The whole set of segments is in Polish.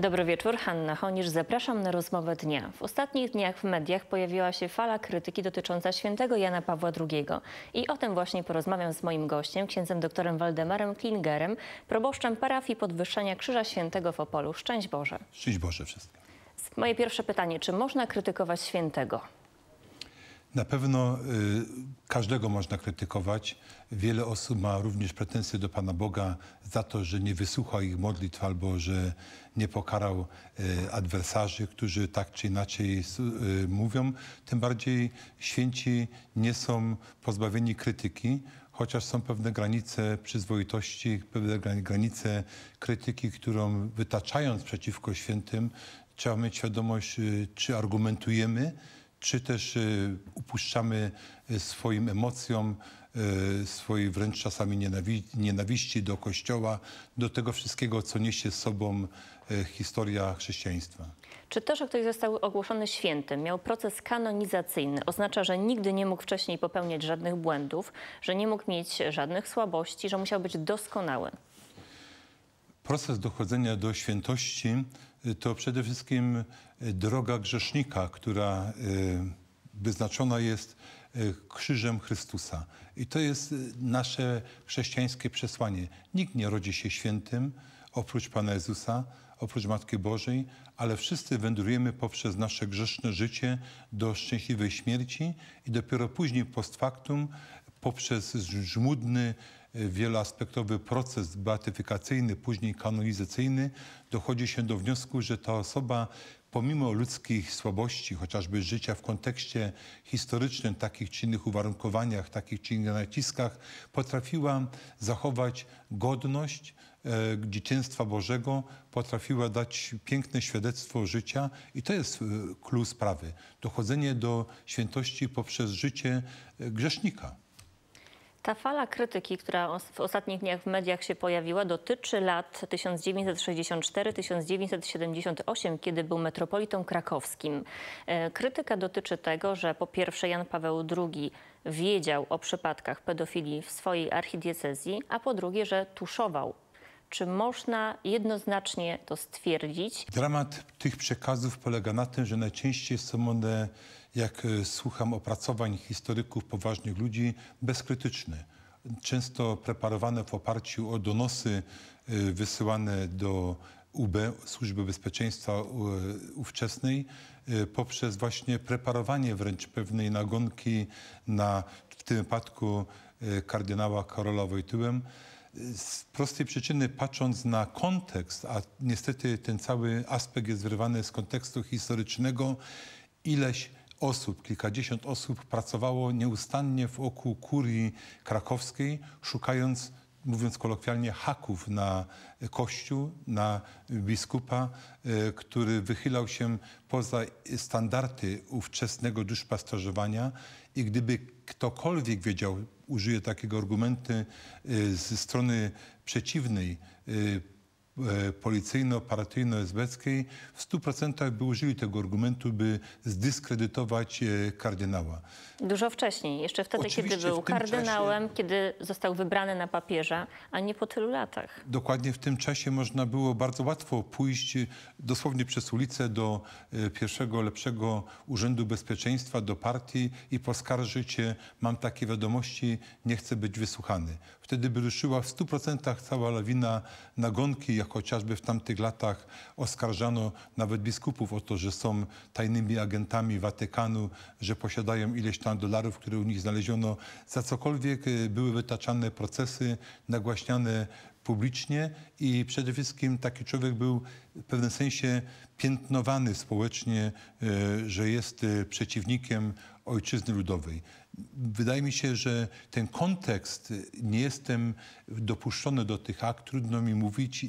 Dobry wieczór, Hanna Honisz. Zapraszam na rozmowę dnia. W ostatnich dniach w mediach pojawiła się fala krytyki dotycząca świętego Jana Pawła II. I o tym właśnie porozmawiam z moim gościem, księdzem doktorem Waldemarem Klingerem, proboszczem parafii podwyższenia Krzyża Świętego w Opolu. Szczęść Boże. Szczęść Boże wszystkim. Moje pierwsze pytanie, czy można krytykować świętego? Na pewno y, każdego można krytykować. Wiele osób ma również pretensje do Pana Boga za to, że nie wysłuchał ich modlitw albo że nie pokarał y, adwersarzy, którzy tak czy inaczej y, mówią. Tym bardziej święci nie są pozbawieni krytyki, chociaż są pewne granice przyzwoitości, pewne granice krytyki, którą wytaczając przeciwko świętym, trzeba mieć świadomość, y, czy argumentujemy, czy też y, upuszczamy y, swoim emocjom, y, swojej wręcz czasami nienawiści do Kościoła, do tego wszystkiego, co niesie z sobą historia chrześcijaństwa. Czy to, że ktoś został ogłoszony świętym, miał proces kanonizacyjny, oznacza, że nigdy nie mógł wcześniej popełniać żadnych błędów, że nie mógł mieć żadnych słabości, że musiał być doskonały? proces dochodzenia do świętości y, to przede wszystkim y, droga grzesznika, która y, wyznaczona jest krzyżem Chrystusa. I to jest nasze chrześcijańskie przesłanie. Nikt nie rodzi się świętym oprócz Pana Jezusa, oprócz Matki Bożej, ale wszyscy wędrujemy poprzez nasze grzeszne życie do szczęśliwej śmierci i dopiero później post factum poprzez żmudny wieloaspektowy proces beatyfikacyjny, później kanonizacyjny, dochodzi się do wniosku, że ta osoba pomimo ludzkich słabości, chociażby życia w kontekście historycznym, takich czy innych uwarunkowaniach, takich czy innych naciskach, potrafiła zachować godność e, dzieciństwa Bożego, potrafiła dać piękne świadectwo życia i to jest e, klucz sprawy. Dochodzenie do świętości poprzez życie e, grzesznika. Ta fala krytyki, która w ostatnich dniach w mediach się pojawiła, dotyczy lat 1964-1978, kiedy był metropolitą krakowskim. E, krytyka dotyczy tego, że po pierwsze Jan Paweł II wiedział o przypadkach pedofilii w swojej archidiecezji, a po drugie, że tuszował czy można jednoznacznie to stwierdzić? Dramat tych przekazów polega na tym, że najczęściej są one jak e, słucham opracowań historyków, poważnych ludzi, bezkrytyczny. Często preparowane w oparciu o donosy e, wysyłane do UB, Służby Bezpieczeństwa e, ówczesnej, poprzez właśnie preparowanie wręcz pewnej nagonki na, w tym wypadku, kardynała Karola Wojtyłem. Z prostej przyczyny, patrząc na kontekst, a niestety ten cały aspekt jest wyrwany z kontekstu historycznego, ileś osób, kilkadziesiąt osób pracowało nieustannie wokół kurii krakowskiej, szukając mówiąc kolokwialnie, haków na kościół, na biskupa, e, który wychylał się poza standardy ówczesnego duszpasterzowania i gdyby ktokolwiek wiedział, użyję takiego argumentu e, ze strony przeciwnej, e, E, policyjno-partyjno-esbeckiej w 100% by użyli tego argumentu, by zdyskredytować e, kardynała. Dużo wcześniej, jeszcze wtedy, Oczywiście, kiedy był kardynałem, czasie... kiedy został wybrany na papieża, a nie po tylu latach. Dokładnie w tym czasie można było bardzo łatwo pójść e, dosłownie przez ulicę do pierwszego lepszego Urzędu Bezpieczeństwa, do partii i poskarżyć mam takie wiadomości, nie chcę być wysłuchany. Wtedy by ruszyła w 100% cała lawina nagonki jak chociażby w tamtych latach oskarżano nawet biskupów o to, że są tajnymi agentami Watykanu, że posiadają ileś tam dolarów, które u nich znaleziono. Za cokolwiek y, były wytaczane procesy, nagłaśniane publicznie i przede wszystkim taki człowiek był w pewnym sensie piętnowany społecznie, y, że jest y, przeciwnikiem ojczyzny ludowej. Wydaje mi się, że ten kontekst, nie jestem dopuszczony do tych akt, trudno mi mówić.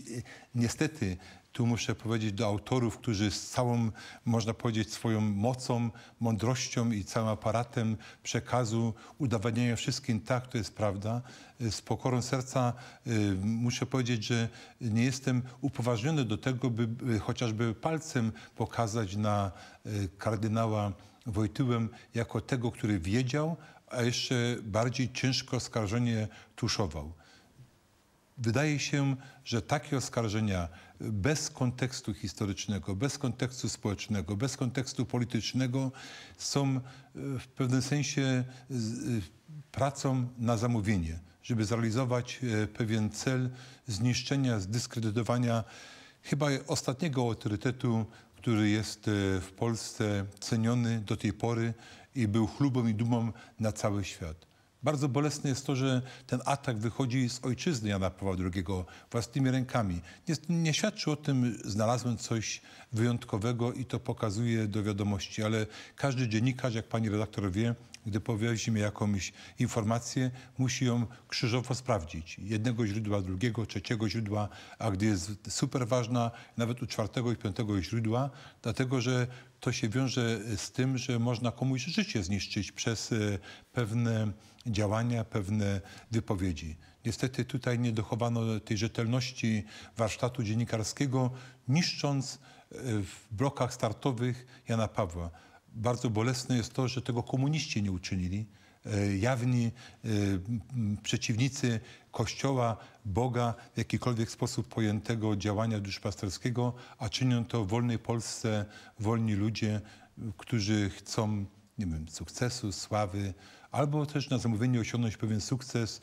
Niestety tu muszę powiedzieć do autorów, którzy z całą, można powiedzieć, swoją mocą, mądrością i całym aparatem przekazu udowadniają wszystkim, tak, to jest prawda. Z pokorą serca y, muszę powiedzieć, że nie jestem upoważniony do tego, by chociażby palcem pokazać na y, kardynała Wojtyłem jako tego, który wiedział, a jeszcze bardziej ciężko oskarżenie tuszował. Wydaje się, że takie oskarżenia bez kontekstu historycznego, bez kontekstu społecznego, bez kontekstu politycznego są e, w pewnym sensie e, pracą na zamówienie, żeby zrealizować e, pewien cel zniszczenia, zdyskredytowania chyba ostatniego autorytetu który jest e, w Polsce ceniony do tej pory i był chlubą i dumą na cały świat. Bardzo bolesne jest to, że ten atak wychodzi z ojczyzny Jana Pawła II własnymi rękami. Nie, nie świadczy o tym, znalazłem coś wyjątkowego i to pokazuje do wiadomości, ale każdy dziennikarz, jak pani redaktor wie, gdy powiedzmy jakąś informację, musi ją krzyżowo sprawdzić. Jednego źródła, drugiego, trzeciego źródła, a gdy jest super ważna, nawet u czwartego i piątego źródła, dlatego że to się wiąże e, z tym, że można komuś życie zniszczyć przez e, pewne działania, pewne wypowiedzi. Niestety tutaj nie dochowano tej rzetelności warsztatu dziennikarskiego, niszcząc e, w blokach startowych Jana Pawła. Bardzo bolesne jest to, że tego komuniści nie uczynili. E, jawni e, przeciwnicy Kościoła, Boga w jakikolwiek sposób pojętego działania duszpasterskiego, a czynią to w wolnej Polsce wolni ludzie, którzy chcą nie wiem, sukcesu, sławy, albo też na zamówienie osiągnąć pewien sukces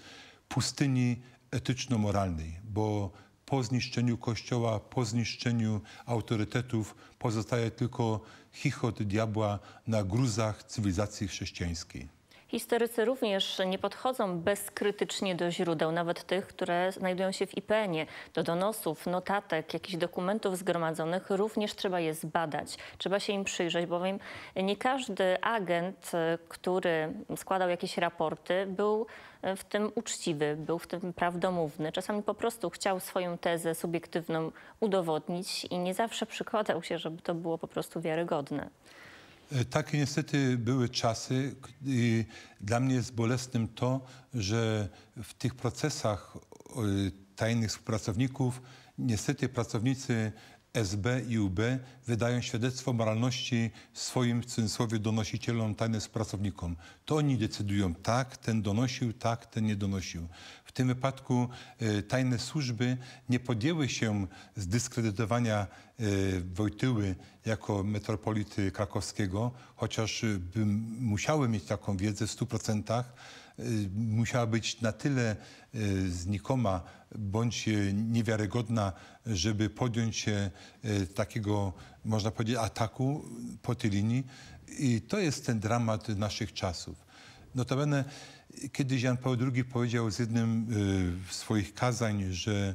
pustyni etyczno-moralnej, bo po zniszczeniu Kościoła, po zniszczeniu autorytetów pozostaje tylko chichot diabła na gruzach cywilizacji chrześcijańskiej. Historycy również nie podchodzą bezkrytycznie do źródeł, nawet tych, które znajdują się w IPN-ie. Do donosów, notatek, jakichś dokumentów zgromadzonych również trzeba je zbadać. Trzeba się im przyjrzeć, bowiem nie każdy agent, który składał jakieś raporty, był e, w tym uczciwy, był w tym prawdomówny. Czasami po prostu chciał swoją tezę subiektywną udowodnić i nie zawsze przykładał się, żeby to było po prostu wiarygodne. E, takie niestety były czasy. I dla mnie jest bolesnym to, że w tych procesach e, tajnych współpracowników niestety pracownicy SB i UB wydają świadectwo moralności swoim w cudzysłowie donosicielom tajnym pracownikom. To oni decydują, tak, ten donosił, tak, ten nie donosił. W tym wypadku e, tajne służby nie podjęły się zdyskredytowania y, Wojtyły jako metropolity krakowskiego, chociaż e, by musiały mieć taką wiedzę w 100%. procentach. Y, musiała być na tyle y, znikoma bądź y, niewiarygodna, żeby podjąć się takiego, można powiedzieć, ataku po tej linii. I to jest ten dramat naszych czasów. Notabene kiedyś Jan Paweł II powiedział z jednym z swoich kazań, że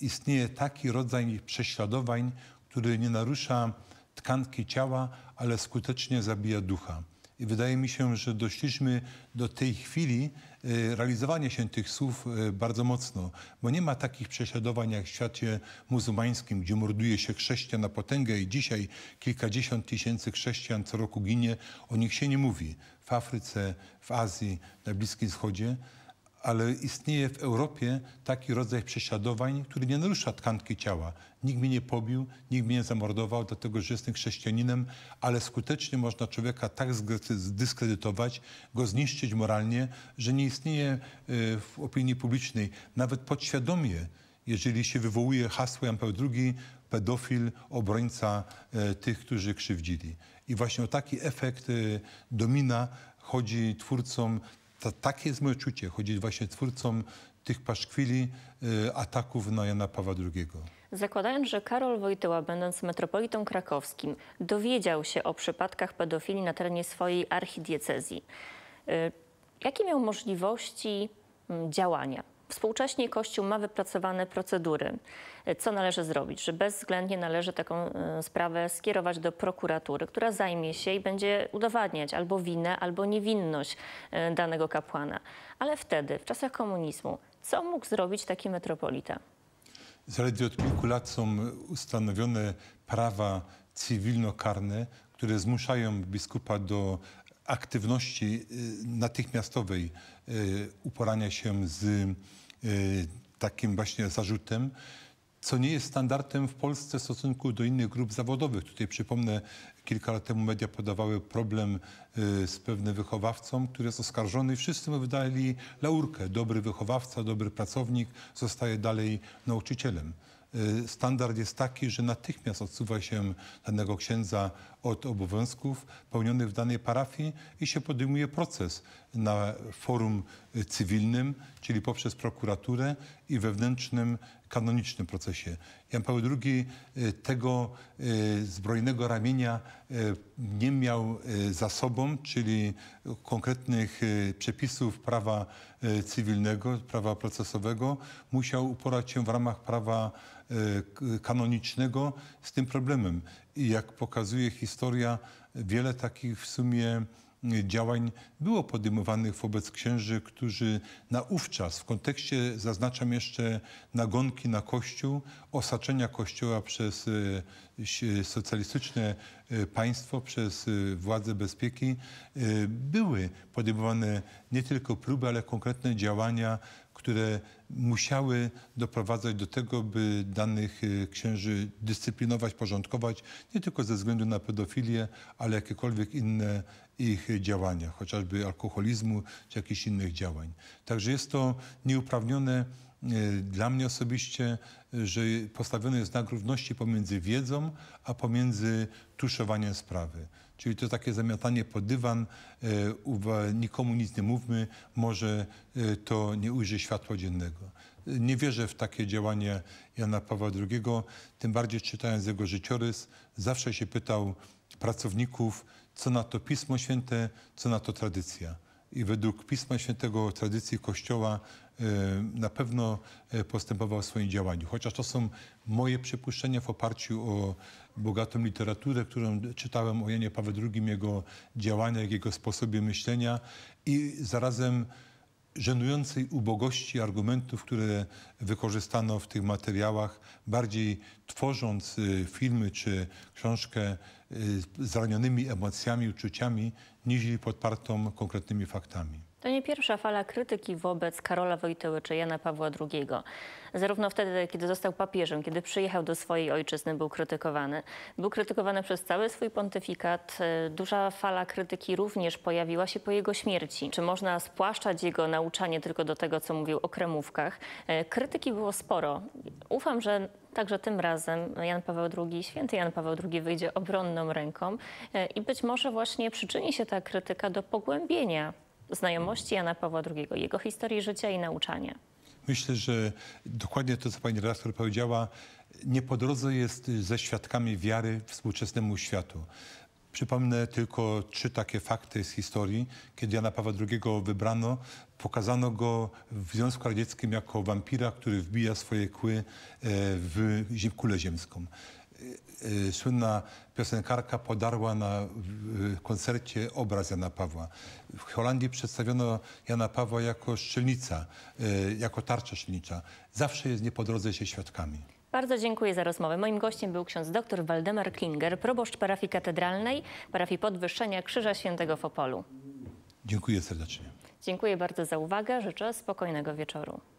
istnieje taki rodzaj prześladowań, który nie narusza tkanki ciała, ale skutecznie zabija ducha. I wydaje mi się, że doszliśmy do tej chwili e, realizowania się tych słów e, bardzo mocno, bo nie ma takich prześladowań jak w świecie muzułmańskim, gdzie morduje się chrześcijan na potęgę i dzisiaj kilkadziesiąt tysięcy chrześcijan co roku ginie, o nich się nie mówi. W Afryce, w Azji, na Bliskim Wschodzie ale istnieje w Europie taki rodzaj prześladowań, który nie narusza tkanki ciała. Nikt mnie nie pobił, nikt mnie nie zamordował, dlatego że jestem chrześcijaninem, ale skutecznie można człowieka tak zdyskredytować, go zniszczyć moralnie, że nie istnieje e, w opinii publicznej, nawet podświadomie, jeżeli się wywołuje hasło Jan Paweł II, pedofil, obrońca e, tych, którzy krzywdzili. I właśnie o taki efekt e, domina chodzi twórcom ta, takie jest moje uczucie. chodzić właśnie twórcom tych paszkwili y, ataków na Jana Pawła II. Zakładając, że Karol Wojtyła, będąc metropolitą krakowskim, dowiedział się o przypadkach pedofilii na terenie swojej archidiecezji, y, jakie miał możliwości mm, działania? Współcześnie Kościół ma wypracowane procedury, co należy zrobić, że bezwzględnie należy taką e, sprawę skierować do prokuratury, która zajmie się i będzie udowadniać albo winę, albo niewinność e, danego kapłana. Ale wtedy, w czasach komunizmu, co mógł zrobić taki metropolita? Zaledwie od kilku lat są ustanowione prawa cywilno-karne, które zmuszają biskupa do aktywności y, natychmiastowej y, uporania się z y, takim właśnie zarzutem, co nie jest standardem w Polsce w stosunku do innych grup zawodowych. Tutaj przypomnę, kilka lat temu media podawały problem z pewnym wychowawcą, który jest oskarżony i wszyscy mu wydali laurkę. Dobry wychowawca, dobry pracownik, zostaje dalej nauczycielem. Y, standard jest taki, że natychmiast odsuwa się danego księdza od obowiązków pełnionych w danej parafii i się podejmuje proces na forum y, cywilnym, czyli poprzez prokuraturę i wewnętrznym kanonicznym procesie. Jan Paweł II y, tego zbrojnego ramienia nie miał za sobą, czyli konkretnych przepisów prawa cywilnego, prawa procesowego. Musiał uporać się w ramach prawa E, kanonicznego z tym problemem. I jak pokazuje historia, wiele takich w sumie działań było podejmowanych wobec księży, którzy naówczas w kontekście, zaznaczam jeszcze, nagonki na Kościół, osaczenia Kościoła przez e, socjalistyczne e, państwo, przez władze bezpieki, były podejmowane nie tylko próby, ale konkretne działania które musiały doprowadzać do tego, by danych y, księży dyscyplinować, porządkować, nie tylko ze względu na pedofilię, ale jakiekolwiek inne ich działania, chociażby alkoholizmu czy jakichś innych działań. Także jest to nieuprawnione y, dla mnie osobiście, y, że postawiony jest znak równości pomiędzy wiedzą, a pomiędzy tuszowaniem sprawy. Czyli to takie zamiatanie pod dywan, e, nikomu nic nie mówmy, może e, to nie ujrzy światła dziennego. E, nie wierzę w takie działanie Jana Pawła II, tym bardziej czytając jego życiorys, zawsze się pytał pracowników, co na to Pismo Święte, co na to tradycja. I według Pisma Świętego, tradycji Kościoła, E, na pewno e, postępował w swoim działaniu. Chociaż to są moje przypuszczenia w oparciu o bogatą literaturę, którą czytałem o Janie Pawle II, jego działaniach, jego sposobie myślenia i zarazem żenującej ubogości argumentów, które wykorzystano w tych materiałach, bardziej tworząc e, filmy czy książkę z ranionymi emocjami, uczuciami, niż podpartą konkretnymi faktami. To nie pierwsza fala krytyki wobec Karola Wojtyły czy Jana Pawła II. Zarówno wtedy, kiedy został papieżem, kiedy przyjechał do swojej ojczyzny, był krytykowany. Był krytykowany przez cały swój pontyfikat. E, duża fala krytyki również pojawiła się po jego śmierci. Czy można spłaszczać jego nauczanie tylko do tego, co mówił o kremówkach? E, krytyki było sporo. Ufam, że Także tym razem Jan Paweł II, święty Jan Paweł II wyjdzie obronną ręką e, i być może właśnie przyczyni się ta krytyka do pogłębienia znajomości Jana Pawła II, jego historii życia i nauczania. Myślę, że dokładnie to, co pani redaktor powiedziała, nie po drodze jest ze świadkami wiary współczesnemu światu. Przypomnę tylko trzy takie fakty z historii, kiedy Jana Pawła II wybrano. Pokazano go w Związku Radzieckim jako wampira, który wbija swoje kły e, w kulę ziemską. Y, y, słynna piosenkarka podarła na koncercie obraz Jana Pawła. W Holandii przedstawiono Jana Pawła jako szczelnica, y, jako tarcza szczelnicza. Zawsze jest nie po drodze się świadkami. Bardzo dziękuję za rozmowę. Moim gościem był ksiądz dr Waldemar Klinger, proboszcz parafii katedralnej, parafii podwyższenia Krzyża Świętego w Opolu. Dziękuję serdecznie. Dziękuję bardzo za uwagę. Życzę spokojnego wieczoru.